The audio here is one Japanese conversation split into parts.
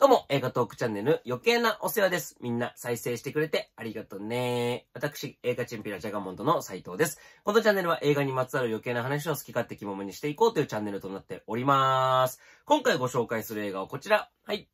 どうも、映画トークチャンネル余計なお世話です。みんな再生してくれてありがとうね。私、映画チンピラジャガモンドの斉藤です。このチャンネルは映画にまつわる余計な話を好き勝手気ままにしていこうというチャンネルとなっております。今回ご紹介する映画はこちら。はい。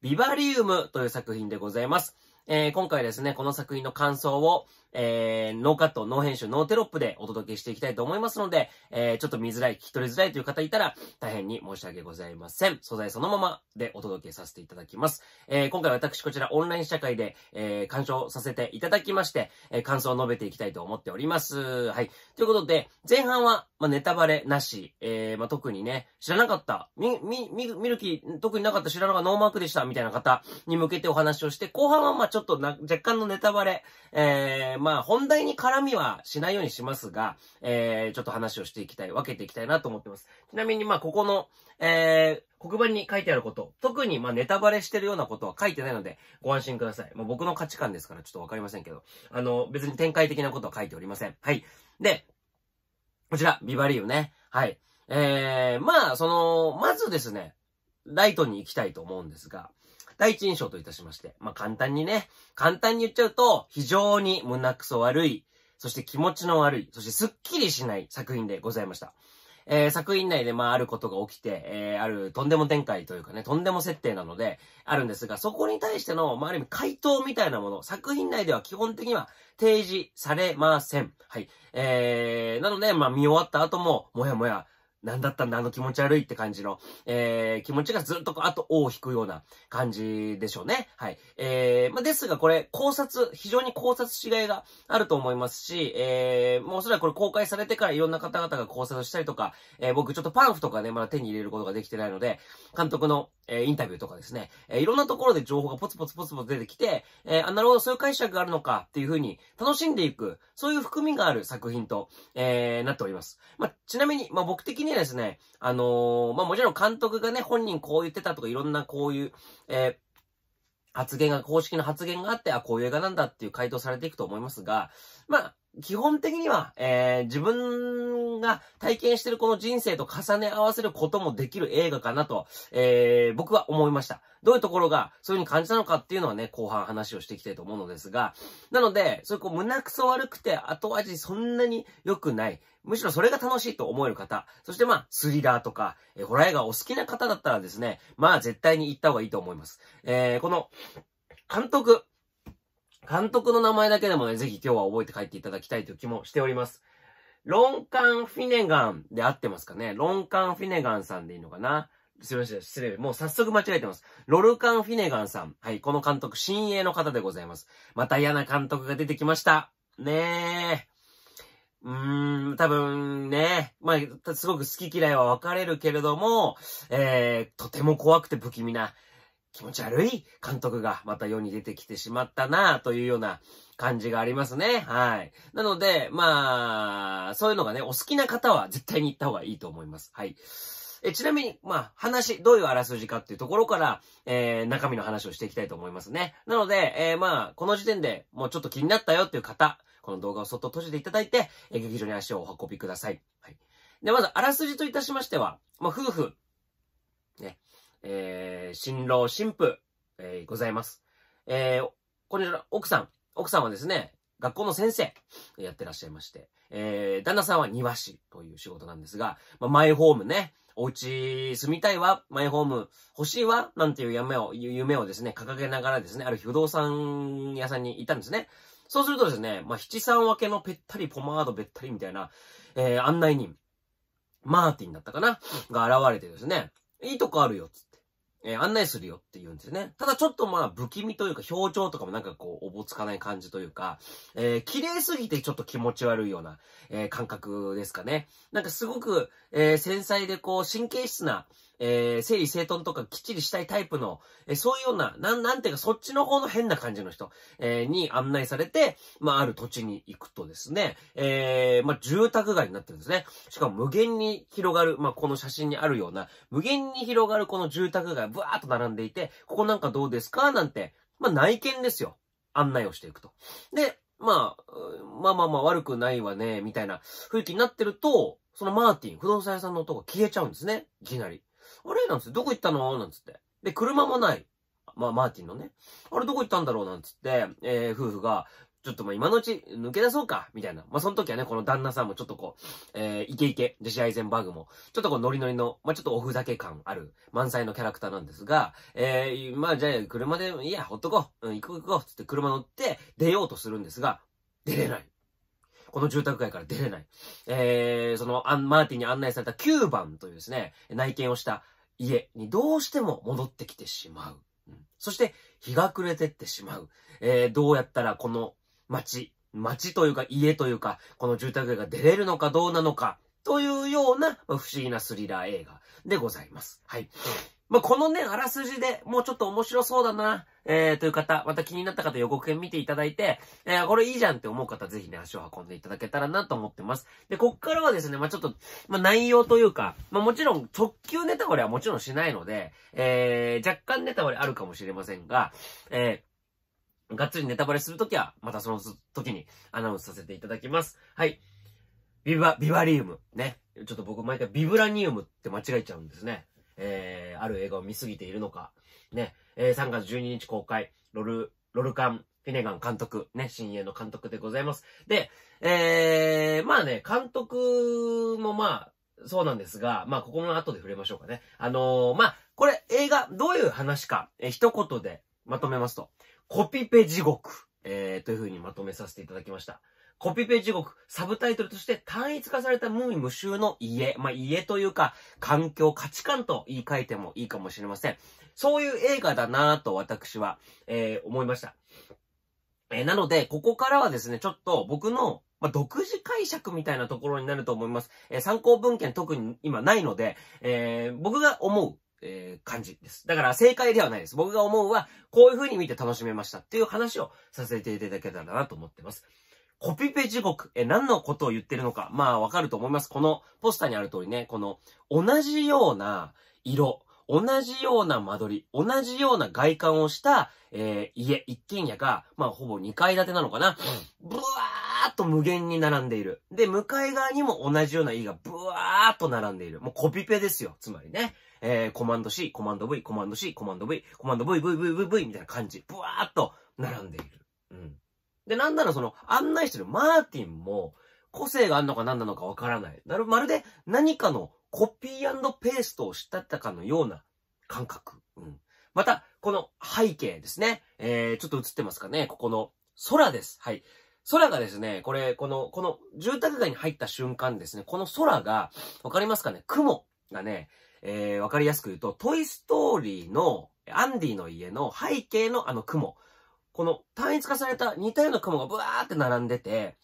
ビバリウムという作品でございます。えー、今回ですね、この作品の感想を、えー、ノーカット、ノー編集、ノーテロップでお届けしていきたいと思いますので、えー、ちょっと見づらい、聞き取りづらいという方いたら、大変に申し訳ございません。素材そのままでお届けさせていただきます。えー、今回私こちらオンライン社会で、えー、鑑賞させていただきまして、えー、感想を述べていきたいと思っております。はい。ということで、前半は、まあ、ネタバレなし、えー、まあ、特にね、知らなかった、み、み、み、見る気、特になかった知らなかったノーマークでした、みたいな方に向けてお話をして、後半は、ま、ちょっとな、若干のネタバレ、えー、まあ、本題に絡みはしないようにしますが、えー、ちょっと話をしていきたい、分けていきたいなと思ってます。ちなみに、まあ、ここの、えー、黒板に書いてあること、特に、まあ、ネタバレしてるようなことは書いてないので、ご安心ください。まあ、僕の価値観ですから、ちょっとわかりませんけど、あの、別に展開的なことは書いておりません。はい。で、こちら、ビバリーね。はい。えー、まあ、その、まずですね、ライトに行きたいと思うんですが、第一印象といたしまして、まあ、簡単にね、簡単に言っちゃうと、非常に胸くそ悪い、そして気持ちの悪い、そしてスッキリしない作品でございました。えー、作品内でまああることが起きて、えー、あるとんでも展開というかね、とんでも設定なので、あるんですが、そこに対しての、まあある意味回答みたいなもの、作品内では基本的には提示されません。はい。えー、なので、まあ見終わった後も、もやもや、なんだったんだ、あの気持ち悪いって感じの、えー、気持ちがずっとあと、尾を引くような感じでしょうね。はい。えー、まあ、ですがこれ、考察、非常に考察しいがあると思いますし、えー、もうおそらくこれ公開されてからいろんな方々が考察したりとか、えー、僕ちょっとパンフとかね、まだ手に入れることができてないので、監督の、えー、インタビューとかですね、えー、いろんなところで情報がポツポツポツポツ出てきて、えー、あ、なるほど、そういう解釈があるのかっていうふうに楽しんでいく、そういう含みがある作品と、えー、なっております。まあ、ちなみに、まあ、僕的ににですね、あのー、まあ、もちろん監督がね、本人こう言ってたとか、いろんなこういう、えー発言が、公式の発言があって、あ、こういう映画なんだっていう回答されていくと思いますが、まあ、基本的には、えー、自分が体験してるこの人生と重ね合わせることもできる映画かなと、えー、僕は思いました。どういうところがそういう風に感じたのかっていうのはね、後半話をしていきたいと思うのですが、なので、そういうこう胸くそ悪くて後味そんなに良くない、むしろそれが楽しいと思える方、そしてまあ、スリラーとか、えー、ホラー映画お好きな方だったらですね、まあ絶対に行った方がいいと思います。えー、この、監督、監督の名前だけでもね、ぜひ今日は覚えて帰っていただきたいという気もしております。ロンカン・フィネガンで合ってますかねロンカン・フィネガンさんでいいのかなすみません、失礼。もう早速間違えてます。ロルカン・フィネガンさん。はい、この監督、新鋭の方でございます。また嫌な監督が出てきました。ねえ。うーん、多分ね、まあ、すごく好き嫌いは分かれるけれども、えー、とても怖くて不気味な、気持ち悪い監督がまた世に出てきてしまったなぁというような感じがありますね。はい。なので、まあ、そういうのがね、お好きな方は絶対に行った方がいいと思います。はい。えちなみに、まあ、話、どういうあらすじかっていうところから、えー、中身の話をしていきたいと思いますね。なので、えー、まあ、この時点でもうちょっと気になったよっていう方、この動画をそっと閉じていただいて、え劇場に足をお運びください。はい。で、まず、あらすじといたしましては、まあ、夫婦、ね、えー、新郎新婦、えー、ございます。えー、こちら、奥さん。奥さんはですね、学校の先生やってらっしゃいまして、えー、旦那さんは庭師という仕事なんですが、まあ、マイホームね、お家住みたいわ、マイホーム欲しいわ、なんていう夢を、夢をですね、掲げながらですね、ある不動産屋さんに行ったんですね。そうするとですね、まあ、七三分けのぺったりポマードべったりみたいな、えー、案内人、マーティンだったかなが現れてですね、いいとこあるよ、つっえー、案内するよって言うんですね。ただちょっとまあ、不気味というか、表情とかもなんかこう、おぼつかない感じというか、えー、綺麗すぎてちょっと気持ち悪いような、えー、感覚ですかね。なんかすごく、え繊細でこう、神経質な、えー、整理整頓とかきっちりしたいタイプの、えー、そういうような、なん、なんていうか、そっちの方の変な感じの人、えー、に案内されて、まあ、ある土地に行くとですね、えー、まあ、住宅街になってるんですね。しかも無限に広がる、まあ、この写真にあるような、無限に広がるこの住宅街、ブワーっと並んでいて、ここなんかどうですかなんて、まあ、内見ですよ。案内をしていくと。で、まあ、まあまあまあ悪くないわね、みたいな雰囲気になってると、そのマーティン、不動産屋さんの男が消えちゃうんですね。いきなり。あれなんつって、どこ行ったのなんつって。で、車もない。まあ、マーティンのね。あれどこ行ったんだろうなんつって、えー、夫婦が、ちょっとまあ今のうち抜け出そうか、みたいな。まあその時はね、この旦那さんもちょっとこう、えー、イケイケ、ジェシア・アイゼンバーグも、ちょっとこうノリノリの、まあちょっとおふざけ感ある、満載のキャラクターなんですが、えー、まあじゃあ車で、いや、ほっとこう、うん、行こう行こう、つって車乗って出ようとするんですが、出れない。この住宅街から出れない。えー、その、アン、マーティンに案内された9番というですね、内見をした家にどうしても戻ってきてしまう。そして日が暮れてってしまう。えー、どうやったらこの街、街というか家というか、この住宅街が出れるのかどうなのか、というような不思議なスリラー映画でございます。はい。まあ、このね、あらすじでもうちょっと面白そうだな、えー、という方、また気になった方予告編見ていただいて、えー、これいいじゃんって思う方、ぜひね、足を運んでいただけたらなと思ってます。で、こっからはですね、まあ、ちょっと、まあ、内容というか、まあ、もちろん直球ネタバレはもちろんしないので、えー、若干ネタバレあるかもしれませんが、えー、がっつりネタバレするときは、またその時にアナウンスさせていただきます。はい。ビバ、ビバリウム。ね。ちょっと僕毎回ビブラニウムって間違えちゃうんですね。えー、ある映画を見すぎているのか。ね、えー、3月12日公開、ロル、ロルカン、フィネガン監督、ね、新鋭の監督でございます。で、えー、まあね、監督もまあ、そうなんですが、まあ、ここの後で触れましょうかね。あのー、まあ、これ映画、どういう話か、えー、一言でまとめますと、コピペ地獄、えー、という風にまとめさせていただきました。コピペ地獄、サブタイトルとして単一化された無味無臭の家、まあ、家というか、環境、価値観と言い換えてもいいかもしれません。そういう映画だなぁと私は、えー、思いました。えー、なので、ここからはですね、ちょっと僕の、まあ、独自解釈みたいなところになると思います。えー、参考文献特に今ないので、えー、僕が思う、えー、感じです。だから正解ではないです。僕が思うは、こういう風に見て楽しめましたっていう話をさせていただけたらなと思ってます。コピペ地獄、え、何のことを言ってるのか、まあわかると思います。このポスターにある通りね、この同じような色、同じような間取り、同じような外観をした、えー、家、一軒家が、まあ、ほぼ2階建てなのかな。ブワーっと無限に並んでいる。で、向かい側にも同じような家がブワーっと並んでいる。もうコピペですよ。つまりね。えー、コマンド C、コマンド V、コマンド C、コマンド V、コマンド VVVV みたいな感じ。ブワーっと並んでいる。うん。で、なんならその、案内してるマーティンも、個性があるのか何なのかわからない。なる、まるで何かのコピーペーストをしたったかのような感覚。うん。また、この背景ですね。えー、ちょっと映ってますかね。ここの空です。はい。空がですね、これ、この、この住宅街に入った瞬間ですね、この空が、わかりますかね雲がね、えー、わかりやすく言うと、トイストーリーのアンディの家の背景のあの雲。この単一化された似たような雲がブワーって並んでて、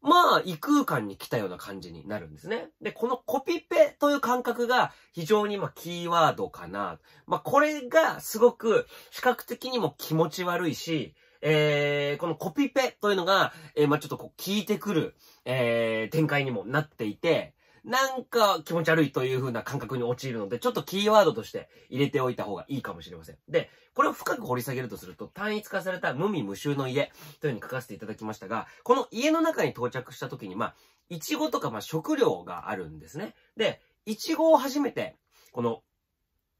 まあ、異空間に来たような感じになるんですね。で、このコピペという感覚が非常にまあキーワードかな。まあ、これがすごく視覚的にも気持ち悪いし、えー、このコピペというのが、えー、まあ、ちょっとこう、効いてくる、えー、展開にもなっていて、なんか気持ち悪いという風な感覚に陥るので、ちょっとキーワードとして入れておいた方がいいかもしれません。で、これを深く掘り下げるとすると、単一化された無味無臭の家という風に書かせていただきましたが、この家の中に到着した時に、まあ、イチゴとか、まあ、食料があるんですね。で、イチゴを初めて、この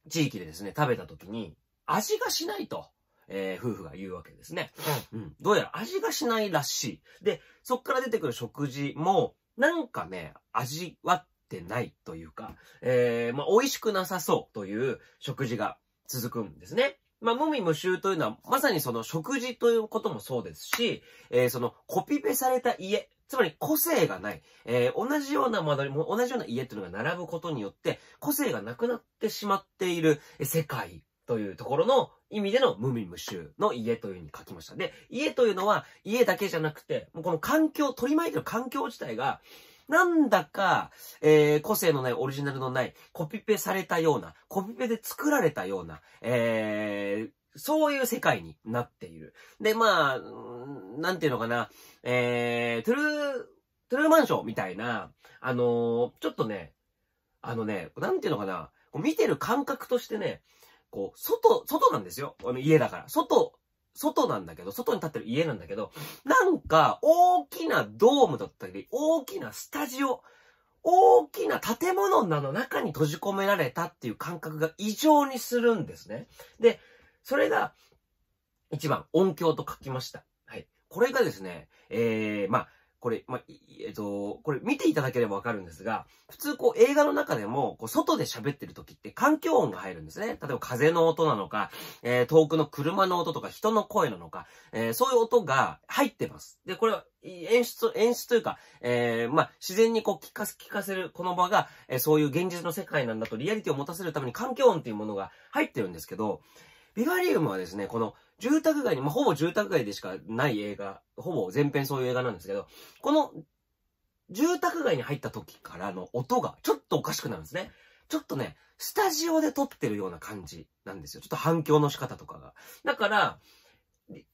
地域でですね、食べた時に、味がしないと。えー、夫婦が言うわけですね。うん。どうやら味がしないらしい。で、そっから出てくる食事も、なんかね、味わってないというか、えー、まあ、美味しくなさそうという食事が続くんですね。まあ、無味無臭というのは、まさにその食事ということもそうですし、えー、そのコピペされた家、つまり個性がない、えー、同じような間取も、同じような家というのが並ぶことによって、個性がなくなってしまっている世界というところの意味での無味無臭の家というふうに書きました。で、家というのは家だけじゃなくて、もうこの環境、取り巻いてる環境自体が、なんだか、えー、個性のない、オリジナルのない、コピペされたような、コピペで作られたような、えー、そういう世界になっている。で、まあ、なんていうのかな、えー、トゥルー、トゥルーマンションみたいな、あのー、ちょっとね、あのね、なんていうのかな、見てる感覚としてね、こう、外、外なんですよ。あの家だから。外、外なんだけど、外に立ってる家なんだけど、なんか、大きなドームだったり、大きなスタジオ、大きな建物の中に閉じ込められたっていう感覚が異常にするんですね。で、それが、一番、音響と書きました。はい。これがですね、えー、まあ、これ、まえっと、これ見ていただければわかるんですが、普通こう映画の中でも、こう外で喋ってる時って環境音が入るんですね。例えば風の音なのか、えー、遠くの車の音とか人の声なのか、えー、そういう音が入ってます。で、これは演出、演出というか、えー、まあ、自然にこう聞かせ、聞かせるこの場が、えー、そういう現実の世界なんだとリアリティを持たせるために環境音っていうものが入ってるんですけど、ビバリウムはですね、この住宅街に、まあ、ほぼ住宅街でしかない映画、ほぼ全編そういう映画なんですけど、この、住宅街に入った時からの音が、ちょっとおかしくなるんですね。ちょっとね、スタジオで撮ってるような感じなんですよ。ちょっと反響の仕方とかが。だから、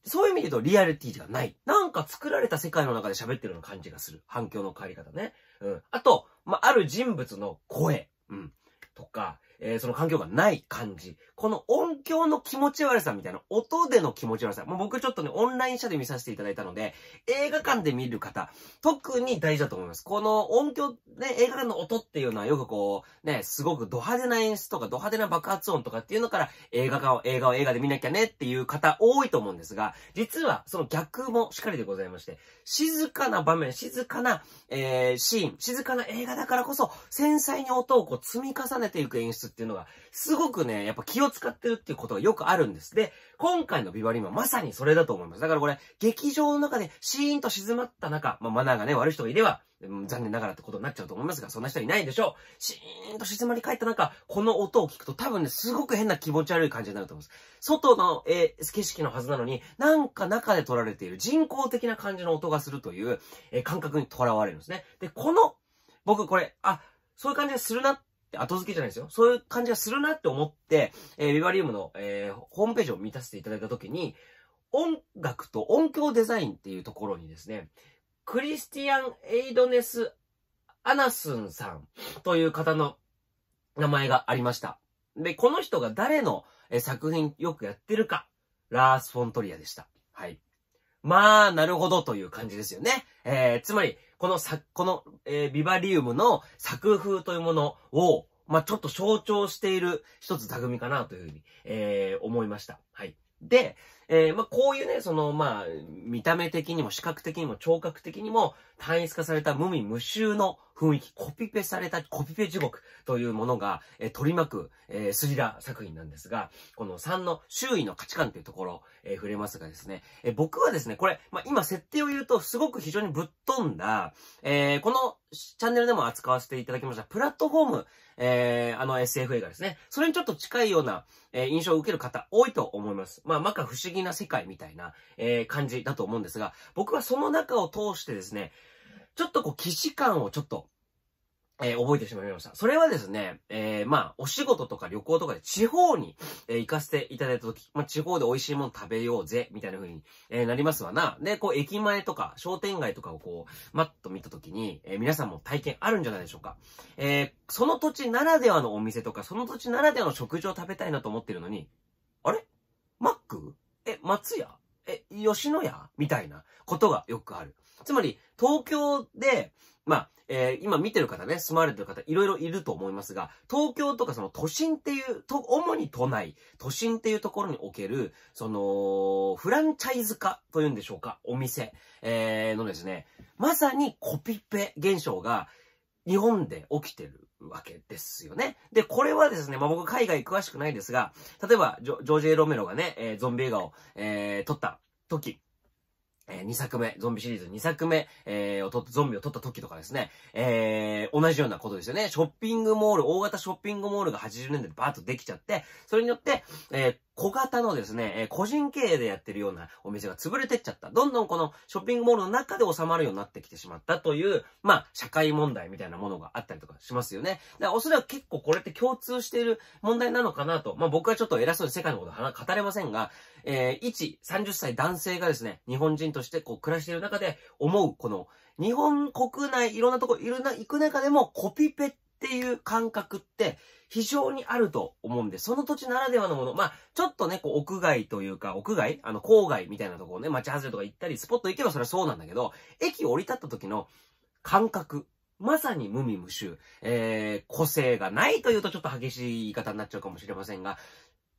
そういう意味で言うとリアリティじゃない。なんか作られた世界の中で喋ってるような感じがする。反響の変わり方ね。うん。あと、まあ、ある人物の声。うん。とか、えー、その環境がない感じ。この音響の気持ち悪さみたいな、音での気持ち悪さ。もう僕ちょっとね、オンライン社で見させていただいたので、映画館で見る方、特に大事だと思います。この音響、ね、映画館の音っていうのはよくこう、ね、すごくド派手な演出とか、ド派手な爆発音とかっていうのから、映画館を、映画を映画で見なきゃねっていう方多いと思うんですが、実はその逆もしっかりでございまして、静かな場面、静かな、えー、シーン、静かな映画だからこそ、繊細に音をこう積み重ねていく演出っていうのが、すごくね、やっぱ気を使ってるっていうことがよくあるんです。で、今回のビバリンはまさにそれだと思います。だからこれ、劇場の中でシーンと静まった中、まあマナーがね、悪い人がいれば、残念ながらってことになっちゃうと思いますが、そんな人はいないでしょう。シーンと静まり返った中、この音を聞くと多分ね、すごく変な気持ち悪い感じになると思います。外の、えー、景色のはずなのに、なんか中で撮られている人工的な感じの音がするという、えー、感覚にとらわれるんですね。で、この、僕これ、あ、そういう感じでするなっ後付けじゃないですよ。そういう感じがするなって思って、えー、ビバリウムの、えー、ホームページを見たせていただいたときに、音楽と音響デザインっていうところにですね、クリスティアン・エイドネス・アナスンさんという方の名前がありました。で、この人が誰の作品よくやってるか、ラース・フォントリアでした。はい。まあ、なるほどという感じですよね。えー、つまり、この作、この、えー、ビバリウムの作風というものを、まあ、ちょっと象徴している一つ組かなというふうに、えー、思いました。はい。で、えー、まあ、こういうね、その、まあ、見た目的にも視覚的にも聴覚的にも単一化された無味無臭の雰囲気、コピペされたコピペ地獄というものが、えー、取り巻く、えー、スリラ作品なんですが、この3の周囲の価値観というところ、えー、触れますがですね、え僕はですね、これ、まあ、今設定を言うとすごく非常にぶっ飛んだ、えこのチャンネルでも扱わせていただきました、プラットフォーム、えあの SF 映画ですね。それにちょっと近いような、え印象を受ける方多いと思います。まあ、まか不思議的な世界みたいな、えー、感じだと思うんですが、僕はその中を通してですね、ちょっとこう、既視感をちょっと、えー、覚えてしまいました。それはですね、えー、まあ、お仕事とか旅行とかで地方に、えー、行かせていただいたとき、まあ、地方で美味しいもの食べようぜ、みたいな風に、えー、なりますわな。で、こう、駅前とか、商店街とかをこう、まっと見たときに、えー、皆さんも体験あるんじゃないでしょうか。えー、その土地ならではのお店とか、その土地ならではの食事を食べたいなと思ってるのに、あれマックえ、松屋え、吉野家みたいなことがよくある。つまり、東京で、まあ、えー、今見てる方ね、住まれてる方、いろいろいると思いますが、東京とかその都心っていう、と、主に都内、都心っていうところにおける、その、フランチャイズ化というんでしょうか、お店、えー、のですね、まさにコピペ現象が日本で起きてるわけですよね。で、これはですね、まあ、僕海外詳しくないですが、例えばジョ、ジョージ・エロメロがね、えー、ゾンビ映画を、えー、撮った時、えー、2作目、ゾンビシリーズ2作目、えー、を撮ゾンビを撮った時とかですね、えー、同じようなことですよね。ショッピングモール、大型ショッピングモールが80年代でバーッとできちゃって、それによって、えー、小型のですね、え個人経営でやってるようなお店が潰れてっちゃった。どんどんこのショッピングモールの中で収まるようになってきてしまったという、まあ、社会問題みたいなものがあったりとかしますよね。だからおそらく結構これって共通している問題なのかなと。まあ、僕はちょっと偉そうに世界のことは語れませんが、えー、一、30歳男性がですね、日本人としてこう暮らしている中で思う、この、日本国内いろんなとこいろんな、行く中でもコピペっていう感覚って、非常にあると思うんで、その土地ならではのもの、まあ、ちょっとね、こう、屋外というか、屋外あの、郊外みたいなところね、街外れとか行ったり、スポット行けばそれはそうなんだけど、駅降り立った時の感覚、まさに無味無臭、えー、個性がないというとちょっと激しい言い方になっちゃうかもしれませんが、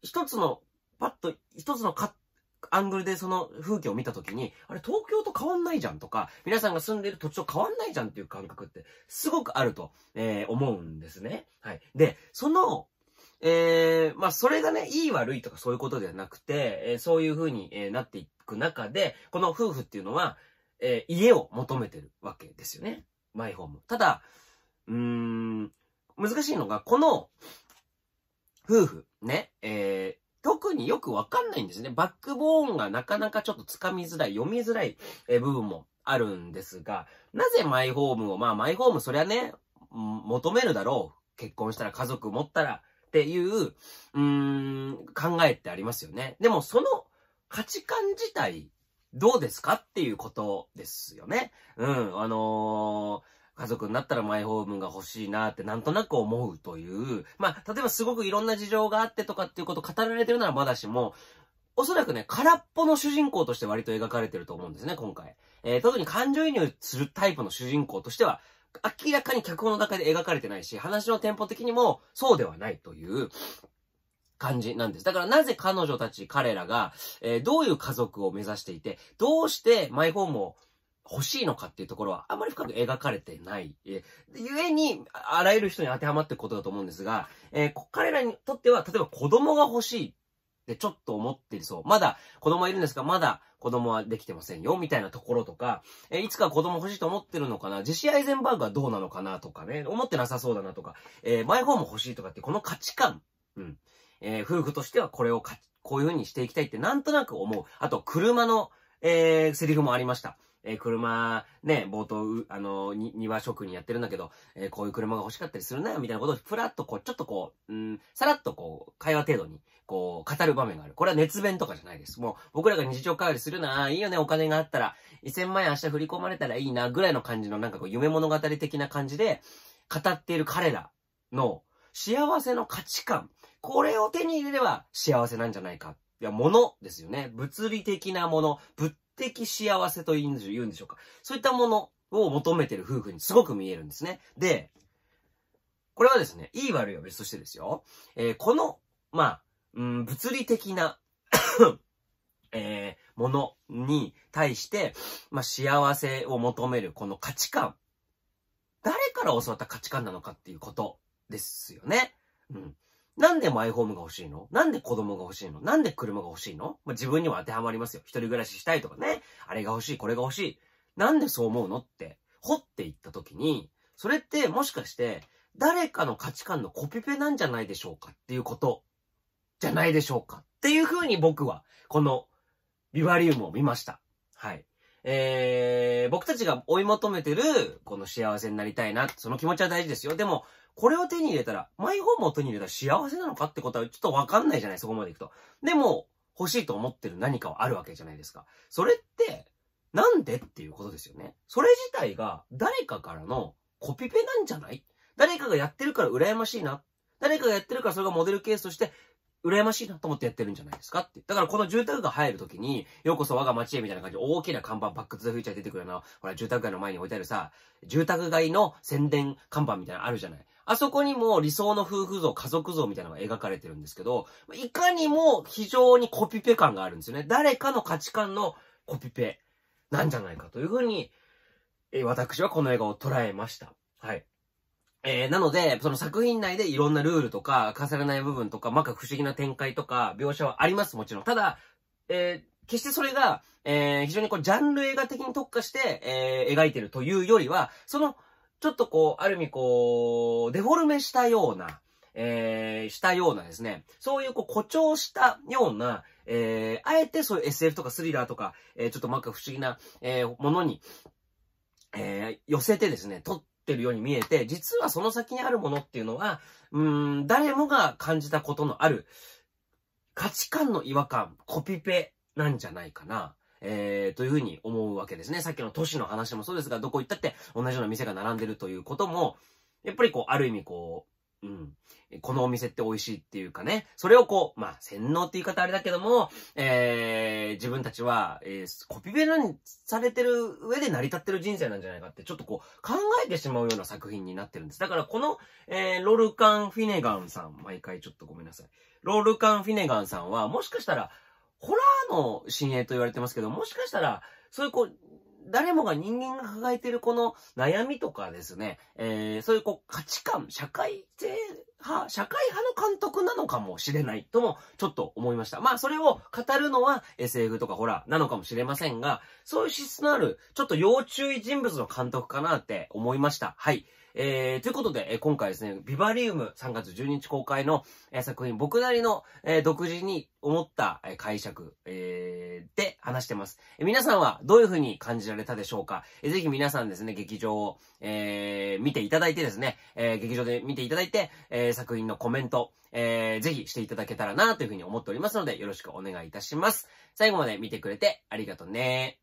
一つの、パッと、一つのカッアングルでその風景を見た時に、あれ東京と変わんないじゃんとか、皆さんが住んでいる土地と変わんないじゃんっていう感覚ってすごくあると、えー、思うんですね。はい。で、その、えー、まあ、それがね、いい悪いとかそういうことではなくて、えー、そういう風に、なっていく中で、この夫婦っていうのは、え家を求めてるわけですよね。マイホーム。ただ、うーん、難しいのが、この、夫婦、ね、え特によくわかんないんですね。バックボーンがなかなかちょっとつかみづらい、読みづらい部分もあるんですが、なぜマイホームを、まあマイホームそりゃね、求めるだろう。結婚したら家族持ったらっていう、うーん、考えってありますよね。でもその価値観自体、どうですかっていうことですよね。うん、あのー家族になったらマイホームが欲しいなってなんとなく思うという、まあ、例えばすごくいろんな事情があってとかっていうことを語られてるならまだしも、おそらくね、空っぽの主人公として割と描かれてると思うんですね、今回。えー、特に感情移入するタイプの主人公としては、明らかに脚本の中で描かれてないし、話のテンポ的にもそうではないという感じなんです。だからなぜ彼女たち、彼らが、えー、どういう家族を目指していて、どうしてマイホームを欲しいのかっていうところはあまり深く描かれてない。えゆえに、あらゆる人に当てはまっていくことだと思うんですが、えー、彼らにとっては、例えば子供が欲しいってちょっと思ってるそう。まだ子供いるんですが、まだ子供はできてませんよ、みたいなところとか、えー、いつか子供欲しいと思ってるのかな、ジェシア・アイゼンバーグはどうなのかなとかね、思ってなさそうだなとか、えー、マイホーム欲しいとかって、この価値観、うん。えー、夫婦としてはこれをこういう風にしていきたいってなんとなく思う。あと、車の、えー、セリフもありました。えー、車、ね、冒頭、あの、庭職人やってるんだけど、えー、こういう車が欲しかったりするな、みたいなことを、ふらっとこう、ちょっとこう、うん、さらっとこう、会話程度に、こう、語る場面がある。これは熱弁とかじゃないです。もう、僕らが日常会話するな、いいよね、お金があったら、1000万円明日振り込まれたらいいな、ぐらいの感じの、なんかこう、夢物語的な感じで、語っている彼らの、幸せの価値観。これを手に入れれば幸せなんじゃないか。いや、物ですよね。物理的なもの、物的幸せと言うんでしょうか。そういったものを求めてる夫婦にすごく見えるんですね。で、これはですね、いい悪いは別としてですよ。えー、この、まあ、うん、物理的な えー、ものに対して、まあ、幸せを求めるこの価値観。誰から教わった価値観なのかっていうことですよね。うん。なんでマイホームが欲しいのなんで子供が欲しいのなんで車が欲しいの、まあ、自分には当てはまりますよ。一人暮らししたいとかね。あれが欲しい、これが欲しい。なんでそう思うのって、掘っていった時に、それってもしかして、誰かの価値観のコピペなんじゃないでしょうかっていうこと、じゃないでしょうかっていう風に僕は、この、ビバリウムを見ました。はい。えー、僕たちが追い求めてる、この幸せになりたいな、その気持ちは大事ですよ。でも、これを手に入れたら、マイホームを手に入れたら幸せなのかってことはちょっとわかんないじゃない、そこまで行くと。でも、欲しいと思ってる何かはあるわけじゃないですか。それって、なんでっていうことですよね。それ自体が誰かからのコピペなんじゃない誰かがやってるから羨ましいな。誰かがやってるからそれがモデルケースとして羨ましいなと思ってやってるんじゃないですかって。だからこの住宅が入るときに、ようこそ我が町へみたいな感じで大きな看板、バックツーフューチャー出てくるような、ほら、住宅街の前に置いてあるさ、住宅街の宣伝看板みたいなのあるじゃない。あそこにも理想の夫婦像、家族像みたいなのが描かれてるんですけど、いかにも非常にコピペ感があるんですよね。誰かの価値観のコピペなんじゃないかというふうに、え私はこの映画を捉えました。はい。えー、なので、その作品内でいろんなルールとか、重ねない部分とか、まか不思議な展開とか、描写はあります、もちろん。ただ、えー、決してそれが、えー、非常にこう、ジャンル映画的に特化して、えー、描いてるというよりは、そのちょっとこう、ある意味こう、デフォルメしたような、えー、したようなですね、そういうこう誇張したような、えー、あえてそういう SF とかスリラーとか、えー、ちょっとなんか不思議な、えー、ものに、えー、寄せてですね、撮ってるように見えて、実はその先にあるものっていうのは、うん、誰もが感じたことのある価値観の違和感、コピペなんじゃないかな。えー、というふうに思うわけですね。さっきの都市の話もそうですが、どこ行ったって同じような店が並んでるということも、やっぱりこう、ある意味こう、うん、このお店って美味しいっていうかね、それをこう、まあ、洗脳って言い方あれだけども、えー、自分たちは、えー、コピペラにされてる上で成り立ってる人生なんじゃないかって、ちょっとこう、考えてしまうような作品になってるんです。だからこの、えー、ロルカン・フィネガンさん、毎回ちょっとごめんなさい。ロールカン・フィネガンさんは、もしかしたら、ホラーの深淵と言われてますけど、もしかしたら、そういうこう、誰もが人間が抱えているこの悩みとかですね、えー、そういうこう価値観、社会性派、社会派の監督なのかもしれないともちょっと思いました。まあそれを語るのは SF とかホラーなのかもしれませんが、そういう資質のあるちょっと要注意人物の監督かなって思いました。はい。えー、ということで、え今回ですね、ビバリウム3月12日公開の、え作品、僕なりの、え独自に思った、え解釈、えー、で話してます、え皆さんはどういう風に感じられたでしょうか、えぜひ皆さんですね、劇場を、えー、見ていただいてですね、え劇場で見ていただいて、え作品のコメント、えー、ぜひしていただけたらなという風に思っておりますので、よろしくお願いいたします。最後まで見てくれてありがとうね